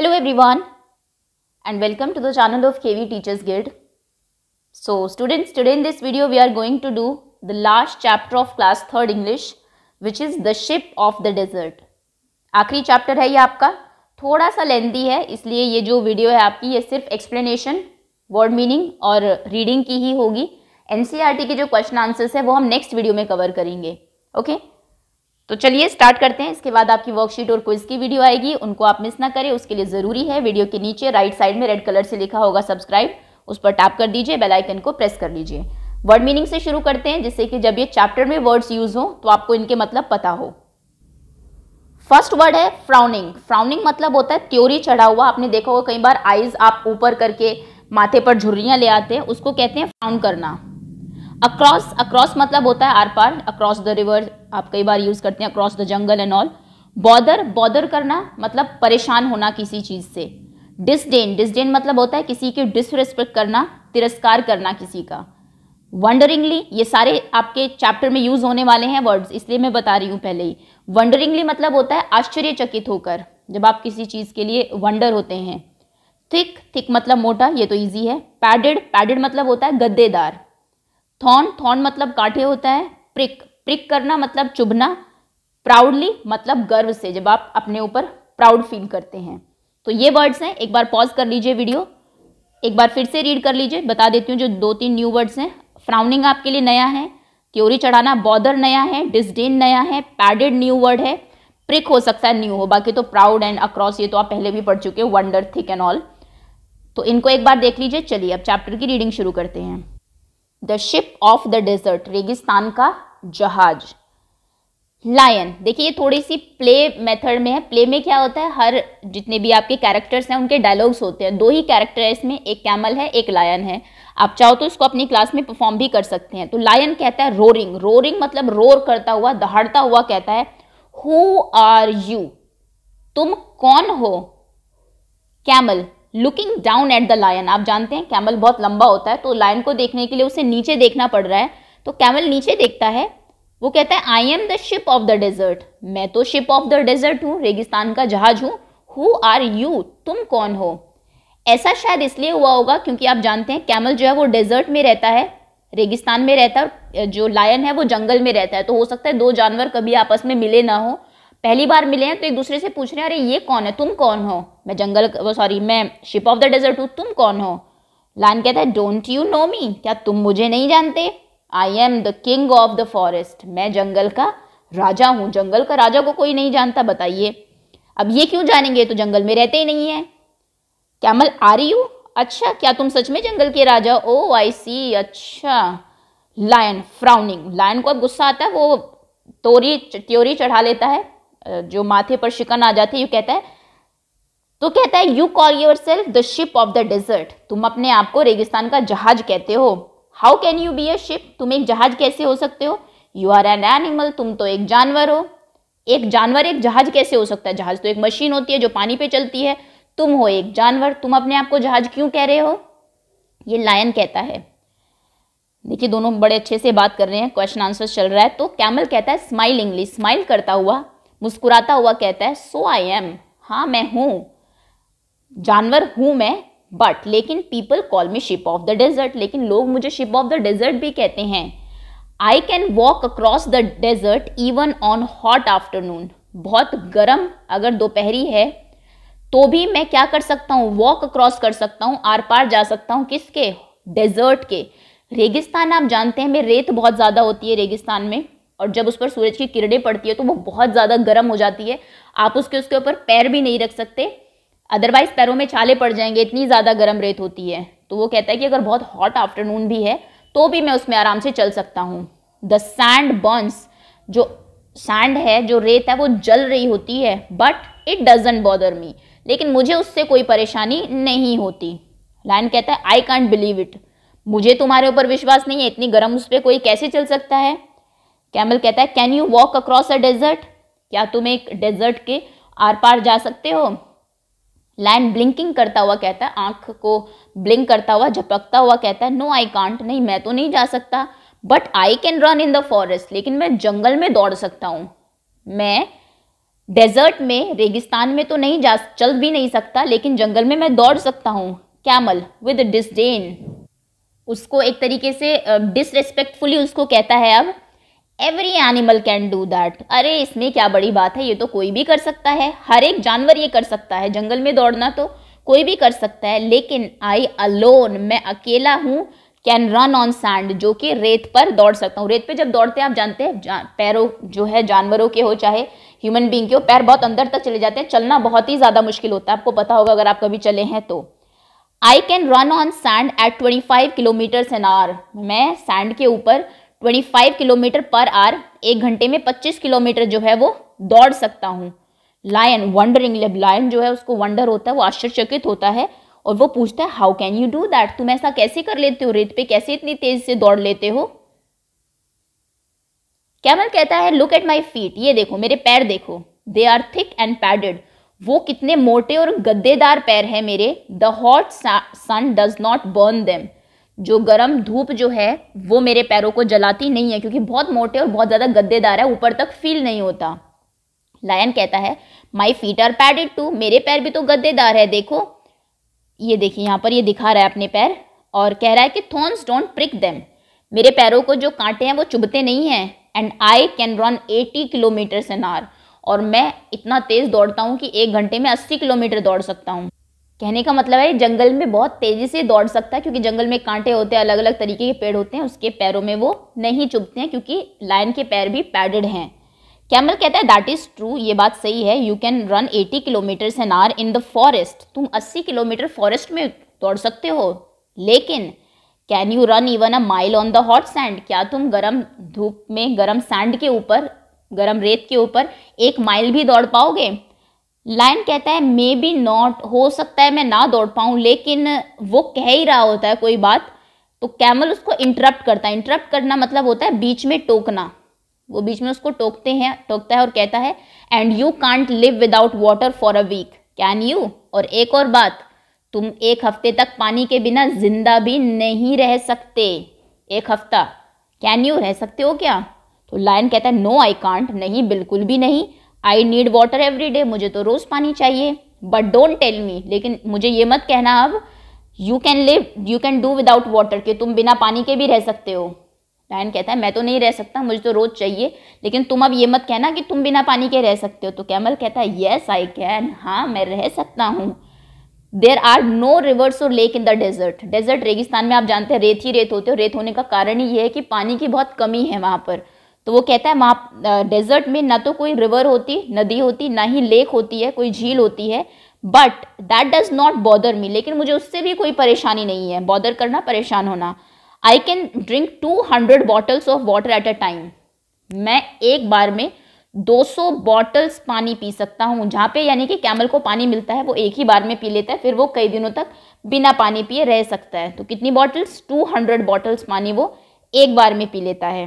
Hello everyone and welcome to the channel of KV teachers guild so students today in this video we are going to do the last chapter of class third English which is the ship of the desert आखिरी chapter है ये आपका थोड़ा सा lengthy है इसलिए ये जो वीडियो है आपकी ये सिर्फ एक्सप्लेनेशन वर्ड मीनिंग और रीडिंग की ही होगी एन e के जो क्वेश्चन आंसर्स है वो हम नेक्स्ट वीडियो में कवर करेंगे ओके okay? तो चलिए स्टार्ट करते हैं इसके बाद आपकी वर्कशीट और क्विज की वीडियो आएगी उनको आप मिस ना करें उसके लिए ज़रूरी है वीडियो के नीचे राइट साइड में रेड कलर से लिखा होगा सब्सक्राइब उस पर टैप कर दीजिए बेल आइकन को प्रेस कर लीजिए वर्ड मीनिंग से शुरू करते हैं जिससे कि जब ये चैप्टर में वर्ड्स यूज हो तो आपको इनके मतलब पता हो फर्स्ट वर्ड है फ्राउनिंग फ्राउनिंग मतलब होता है त्योरी चढ़ा हुआ आपने देखा होगा कई बार आईज आप ऊपर करके माथे पर झुर्रियां ले आते हैं उसको कहते हैं फ्राउन करना अक्रॉस अक्रॉस मतलब होता है आर पार अक्रॉस द रिवर आप कई बार यूज करते हैं across the jungle and all bother bother करना मतलब परेशान होना किसी चीज से डिसडेन डिसडेन मतलब होता है किसी के डिसरिस्पेक्ट करना तिरस्कार करना किसी का वंडरिंगली ये सारे आपके चैप्टर में यूज होने वाले हैं वर्ड्स इसलिए मैं बता रही हूँ पहले ही वंडरिंगली मतलब होता है आश्चर्यचकित होकर जब आप किसी चीज़ के लिए वंडर होते हैं थिक थिक मतलब मोटा ये तो इजी है पैडेड पैडेड मतलब होता है गद्देदार थॉन थॉन मतलब काटे होता है प्रिक प्रिक करना मतलब चुभना प्राउडली मतलब गर्व से जब आप अपने ऊपर प्राउड फील करते हैं तो ये वर्ड्स हैं एक बार पॉज कर लीजिए वीडियो एक बार फिर से रीड कर लीजिए बता देती हूँ जो दो तीन न्यू वर्ड्स हैं फ्राउनिंग आपके लिए नया है त्योरी चढ़ाना बॉदर नया है डिस्डेन नया है पैडेड न्यू वर्ड है प्रिक हो सकता है न्यू हो बाकी तो प्राउड एंड अक्रॉस ये तो आप पहले भी पढ़ चुके हो वंडर थिक एंड ऑल तो इनको एक बार देख लीजिए चलिए अब चैप्टर की रीडिंग शुरू करते हैं the ship of the desert रेगिस्तान का जहाज लायन देखिए ये थोड़ी सी प्ले मेथड में है प्ले में क्या होता है हर जितने भी आपके कैरेक्टर्स हैं उनके डायलॉग्स होते हैं दो ही कैरेक्टर है इसमें एक कैमल है एक लायन है आप चाहो तो इसको अपनी क्लास में परफॉर्म भी कर सकते हैं तो लायन कहता है रोरिंग रोरिंग मतलब रोर करता हुआ दहाड़ता हुआ कहता है हु आर यू तुम कौन हो camel looking down at the lion आप जानते हैं कैमल बहुत लंबा होता है तो लायन को देखने के लिए उसे नीचे देखना पड़ रहा है तो कैमल नीचे देखता है वो कहता है I am the ship of the desert मैं तो शिप ऑफ द डेजर्ट हूँ रेगिस्तान का जहाज हूँ हु आर यू तुम कौन हो ऐसा शायद इसलिए हुआ होगा क्योंकि आप जानते हैं कैमल जो है वो डेजर्ट में रहता है रेगिस्तान में रहता है जो लायन है वो जंगल में रहता है तो हो सकता है दो जानवर कभी आपस में मिले ना हो पहली बार मिले हैं तो एक दूसरे से पूछ रहे हैं अरे ये कौन है तुम कौन हो मैं जंगल वो सॉरी मैं शिप ऑफ द डेजर्ट हूँ तुम कौन हो लान कहता है डोंट यू नो मी क्या तुम मुझे नहीं जानते I am the king of the forest मैं जंगल का राजा हूँ जंगल का राजा को कोई नहीं जानता बताइए अब ये क्यों जानेंगे तो जंगल में रहते ही नहीं है कैमल आ रही हूँ अच्छा क्या तुम सच में जंगल के राजा ओ आई सी अच्छा लायन फ्राउनिंग लायन को अब गुस्सा आता है वो तोरी त्योरी चढ़ा लेता है जो माथे पर शिकन आ जाती है यू कहता है तो कहता है you call yourself the ship of the desert तुम अपने आप को रेगिस्तान का जहाज कहते हो how can you be a ship तुम एक जहाज कैसे हो सकते हो यू आर एन एनिमल तुम तो एक जानवर हो एक जानवर एक जहाज कैसे हो सकता है जहाज तो एक मशीन होती है जो पानी पे चलती है तुम हो एक जानवर तुम अपने आप को जहाज क्यों कह रहे हो ये लायन कहता है देखिए दोनों बड़े अच्छे से बात कर रहे हैं क्वेश्चन आंसर चल रहा है तो कैमल कहता है स्माइलिंगली स्माइल करता हुआ मुस्कुराता हुआ कहता है सो आई एम हाँ मैं हूँ जानवर हूँ मैं बट लेकिन people call me ship of the desert लेकिन लोग मुझे शिप ऑफ द डेजर्ट भी कहते हैं I can walk across the desert even on hot afternoon बहुत गर्म अगर दोपहरी है तो भी मैं क्या कर सकता हूँ वॉक अक्रॉस कर सकता हूँ आर पार जा सकता हूँ किसके डेजर्ट के रेगिस्तान आप जानते हैं मैं रेत बहुत ज़्यादा होती है रेगिस्तान में और जब उस पर सूरज की किरणें पड़ती है तो वो बहुत ज़्यादा गर्म हो जाती है आप उसके उसके ऊपर पैर भी नहीं रख सकते अदरवाइज़ पैरों में छाले पड़ जाएंगे इतनी ज़्यादा गर्म रेत होती है तो वो कहता है कि अगर बहुत हॉट आफ्टरनून भी है तो भी मैं उसमें आराम से चल सकता हूँ द सैंड बर्नस जो सैंड है जो रेत है वो जल रही होती है but it doesn't bother me लेकिन मुझे उससे कोई परेशानी नहीं होती लाइन कहता है आई कॉन्ट बिलीव इट मुझे तुम्हारे ऊपर विश्वास नहीं है इतनी गर्म उस पर कोई कैसे चल सकता है कैमल कहता है can you walk across a desert क्या तुम एक डेजर्ट के आर पार जा सकते हो लैंड ब्लिंकिंग करता हुआ कहता है आंख को ब्लिंक करता हुआ झपकता हुआ कहता है नो आई कांट नहीं मैं तो नहीं जा सकता but I can run in the forest लेकिन मैं जंगल में दौड़ सकता हूँ मैं डेजर्ट में रेगिस्तान में तो नहीं जा चल भी नहीं सकता लेकिन जंगल में मैं दौड़ सकता हूँ कैमल विद डिसडेन उसको एक तरीके से डिसरेस्पेक्टफुली उसको कहता है अब every animal can do that अरे इसमें क्या बड़ी बात है ये तो कोई भी कर सकता है हर एक जानवर ये कर सकता है जंगल में दौड़ना तो कोई भी कर सकता है लेकिन आई अलोन मैं अकेला हूँ कैन रन ऑन सैंड जो कि रेत पर दौड़ सकता हूँ रेत पे जब दौड़ते हैं आप जानते हैं जा, पैरों जो है जानवरों के हो चाहे ह्यूमन बींग के हो पैर बहुत अंदर तक चले जाते हैं चलना बहुत ही ज़्यादा मुश्किल होता है आपको पता होगा अगर आप कभी चले हैं तो I can run on sand at twenty five kilometres an hour मैं सैंड के ऊपर 25 किलोमीटर पर आर एक घंटे में 25 किलोमीटर जो है वो दौड़ सकता हूँ लायन वंडरिंग जब लायन जो है उसको वंडर होता है वो आश्चर्यचकित होता है और वो पूछता है how can you do that तुम ऐसा कैसे कर लेते हो रेत पे कैसे इतनी तेज से दौड़ लेते हो कैमल कहता है लुक एट माई फीट ये देखो मेरे पैर देखो they are thick and padded वो कितने मोटे और गद्देदार पैर हैं मेरे the hot sun does not burn them जो गर्म धूप जो है वो मेरे पैरों को जलाती नहीं है क्योंकि बहुत मोटे और बहुत ज़्यादा गद्देदार है ऊपर तक फील नहीं होता लायन कहता है my feet are padded too मेरे पैर भी तो गद्देदार है देखो ये देखिए यहाँ पर ये दिखा रहा है अपने पैर और कह रहा है कि थोन्स डोंट प्रिक देम मेरे पैरों को जो कांटे हैं वो चुभते नहीं हैं and I can run 80 kilometre an hour और मैं इतना तेज़ दौड़ता हूँ कि एक घंटे में 80 किलोमीटर दौड़ सकता हूँ कहने का मतलब है जंगल में बहुत तेज़ी से दौड़ सकता है क्योंकि जंगल में कांटे होते हैं अलग अलग तरीके के पेड़ होते हैं उसके पैरों में वो नहीं चुभते हैं क्योंकि लायन के पैर भी पैडेड हैं कैमल कहता है दैट इज़ ट्रू ये बात सही है you can run 80 kilometre an hour in the forest तुम 80 किलोमीटर फॉरेस्ट में दौड़ सकते हो लेकिन can you run even a mile on the hot sand क्या तुम गर्म धूप में गर्म सैंड के ऊपर गर्म रेत के ऊपर एक माइल भी दौड़ पाओगे लाइन कहता है मे बी नॉट हो सकता है मैं ना दौड़ पाऊँ लेकिन वो कह ही रहा होता है कोई बात तो कैमल उसको इंटरप्ट करता है इंटरप्ट करना मतलब होता है बीच में टोकना वो बीच में उसको टोकते हैं टोकता है और कहता है and you can't live without water for a week can you और एक और बात तुम एक हफ्ते तक पानी के बिना जिंदा भी नहीं रह सकते एक हफ्ता कैन यू रह सकते हो क्या तो लाइन कहता है नो आई कांट नहीं बिल्कुल भी नहीं I need water every day मुझे तो रोज़ पानी चाहिए बट डोंट टेल मी लेकिन मुझे ये मत कहना अब you can live you can do without water कि तुम बिना पानी के भी रह सकते हो लायन कहता है मैं तो नहीं रह सकता मुझे तो रोज़ चाहिए लेकिन तुम अब ये मत कहना कि तुम बिना पानी के रह सकते हो तो कैमल कहता है येस आई कैन हाँ मैं रह सकता हूँ देर आर नो रिवर्स और lake in the desert desert रेगिस्तान में आप जानते हैं रेत ही रेत होते हो रेत होने का कारण ही ये है कि पानी की बहुत कमी है वहाँ पर तो वो कहता है वहाँ डेजर्ट में ना तो कोई रिवर होती नदी होती ना ही लेक होती है कोई झील होती है but that does not bother me लेकिन मुझे उससे भी कोई परेशानी नहीं है बॉदर करना परेशान होना I can drink two hundred bottles of water at a time मैं एक बार में 200 बॉटल्स पानी पी सकता हूँ जहाँ पे यानी कि कैमल को पानी मिलता है वो एक ही बार में पी लेता है फिर वो कई दिनों तक बिना पानी पिए रह सकता है तो कितनी बॉटल्स 200 बॉटल्स पानी वो एक बार में पी लेता है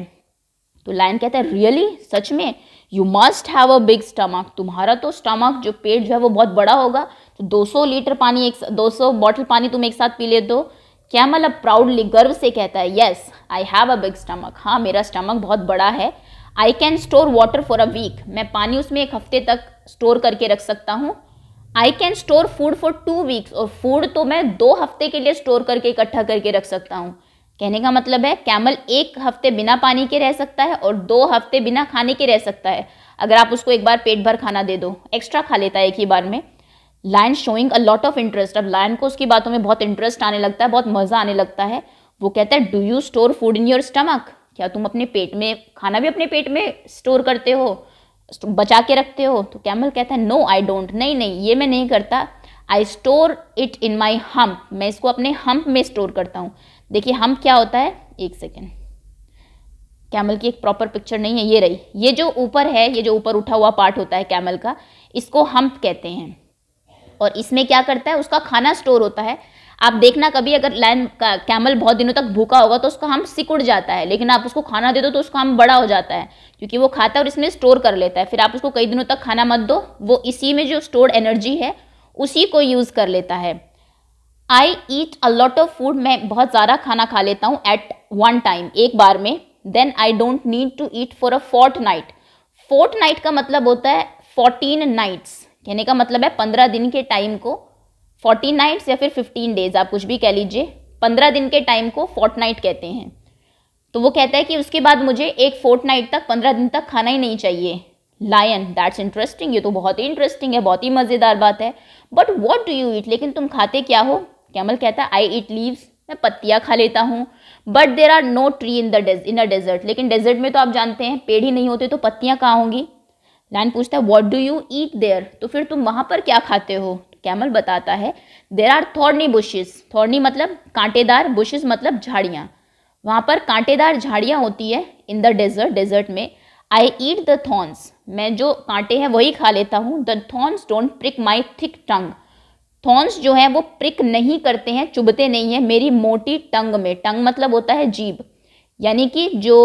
तो लायन कहता है रियली सच में you must have a big stomach तुम्हारा तो स्टमक जो पेट जो है वो बहुत बड़ा होगा तो 200 लीटर पानी एक 200 बॉटल पानी तुम एक साथ पी ले दो कैमल मतलब प्राउडली गर्व से कहता है yes I have a big stomach हाँ मेरा स्टमक बहुत बड़ा है I can store water for a week मैं पानी उसमें एक हफ्ते तक स्टोर करके रख सकता हूँ I can store food for two weeks और फूड तो मैं दो हफ्ते के लिए स्टोर करके इकट्ठा करके रख सकता हूँ कहने का मतलब है कैमल एक हफ्ते बिना पानी के रह सकता है और दो हफ्ते बिना खाने के रह सकता है अगर आप उसको एक बार पेट भर खाना दे दो एक्स्ट्रा खा लेता है एक ही बार में lion showing a lot of interest अब लायन को उसकी बातों में बहुत इंटरेस्ट आने लगता है बहुत मज़ा आने लगता है वो कहता है do you store food in your stomach क्या तुम अपने पेट में खाना भी अपने पेट में स्टोर करते हो बचा के रखते हो तो कैमल कहता है नो आई डोंट नहीं नहीं ये मैं नहीं करता I store it in my hump मैं इसको अपने हम्प में स्टोर करता हूँ देखिए हम क्या होता है एक सेकेंड कैमल की एक प्रॉपर पिक्चर नहीं है ये रही ये जो ऊपर है ये जो ऊपर उठा हुआ पार्ट होता है कैमल का इसको हम्प कहते हैं और इसमें क्या करता है उसका खाना स्टोर होता है आप देखना कभी अगर लाइन का कैमल बहुत दिनों तक भूखा होगा तो उसका हम सिकुड़ जाता है लेकिन आप उसको खाना दे दो तो उसका हम बड़ा हो जाता है क्योंकि वो खाता है और इसमें स्टोर कर लेता है फिर आप उसको कई दिनों तक खाना मत दो वो इसी में जो स्टोर्ड एनर्जी है उसी को यूज़ कर लेता है I eat a lot of food मैं बहुत ज़्यादा खाना खा लेता हूँ एट वन टाइम एक बार में then I don't need to eat for a fortnight fortnight का मतलब होता है फोर्टीन नाइट्स कहने का मतलब है पंद्रह दिन के टाइम को फोर्टीन नाइट्स या फिर फिफ्टीन डेज आप कुछ भी कह लीजिए पंद्रह दिन के टाइम को फोर्ट नाइट कहते हैं तो वो कहता है कि उसके बाद मुझे एक फोर्ट नाइट तक पंद्रह दिन तक खाना ही नहीं चाहिए लायन दैट्स इंटरेस्टिंग ये तो बहुत ही इंटरेस्टिंग है बहुत ही मज़ेदार बात है but what do you eat लेकिन तुम खाते क्या हो कैमल कहता है आई ईट लीव्स मैं पत्तियाँ खा लेता हूँ but there are no tree in the in a desert लेकिन डेजर्ट में तो आप जानते हैं पेड़ ही नहीं होते तो पत्तियाँ कहाँ होंगी लाइन पूछता है what do you eat there तो फिर तुम वहाँ पर क्या खाते हो तो कैमल बताता है there are thorny bushes thorny मतलब कांटेदार बुशेस मतलब झाड़ियाँ वहाँ पर कांटेदार झाड़ियाँ होती है इन द डेजर्ट डेजर्ट में आई ईट द थॉर्न्स मैं जो कांटे हैं वही खा लेता हूँ the thorns don't prick my thick tongue thorns जो है वो प्रिक नहीं करते हैं चुभते नहीं है मेरी मोटी टंग में टंग मतलब होता है जीभ यानी कि जो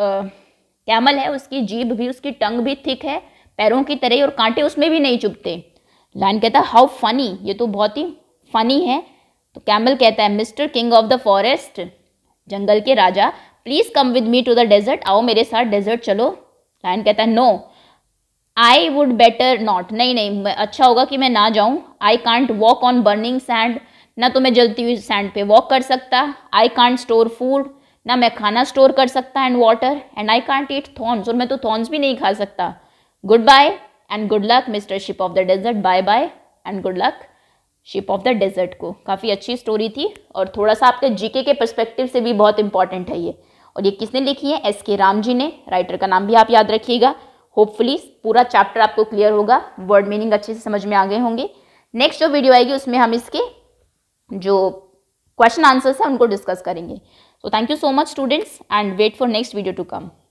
कैमल है उसकी जीभ भी उसकी टंग भी थिक है पैरों की तरह और कांटे उसमें भी नहीं चुभते लाइन कहता है हाउ फनी ये तो बहुत ही फनी है तो कैमल कहता है mister king of the forest जंगल के राजा please come with me to the desert आओ मेरे साथ डेजर्ट चलो लाइन कहता है no no. I would better not नहीं नहीं अच्छा होगा कि मैं ना जाऊँ I can't walk on burning sand ना तो मैं जलती हुई सैंड पे वॉक कर सकता आई कांट स्टोर फूड ना मैं खाना स्टोर कर सकता and water and I can't eat thorns और मैं तो थॉर्न्स भी नहीं खा सकता good bye and good luck mister ship of the desert bye bye and good luck ship of the desert को काफ़ी अच्छी स्टोरी थी और थोड़ा सा आपके जीके के परस्पेक्टिव से भी बहुत इंपॉर्टेंट है ये और ये किसने लिखी है एस के राम जी ने राइटर का नाम भी आप याद रखिएगा होपफुली पूरा चैप्टर आपको क्लियर होगा वर्ड मीनिंग अच्छे से समझ में आ गए होंगे नेक्स्ट जो वीडियो आएगी उसमें हम इसके जो क्वेश्चन आंसर्स हैं उनको डिस्कस करेंगे so thank you so much students and wait for next video to come